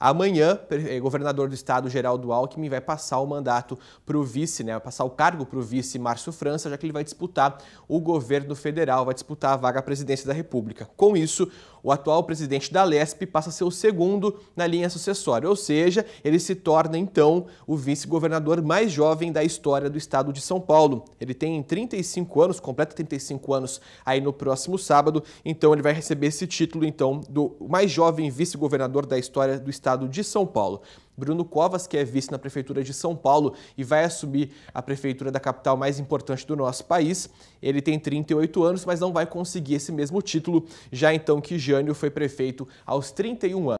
Amanhã, eh, governador do estado, Geraldo Alckmin, vai passar o mandato para o vice, né? Vai passar o cargo para o vice Márcio França, já que ele vai disputar o governo federal, vai disputar a vaga à presidência da República. Com isso, o atual presidente da Lesp passa a ser o segundo na linha sucessória, ou seja, ele se torna então o vice-governador mais jovem da história do estado de São Paulo. Ele tem 35 anos, completa 35 anos aí no próximo sábado, então ele vai receber esse título então do mais jovem vice-governador da história do estado estado de São Paulo. Bruno Covas, que é vice na Prefeitura de São Paulo e vai assumir a prefeitura da capital mais importante do nosso país. Ele tem 38 anos, mas não vai conseguir esse mesmo título, já então que Jânio foi prefeito aos 31 anos.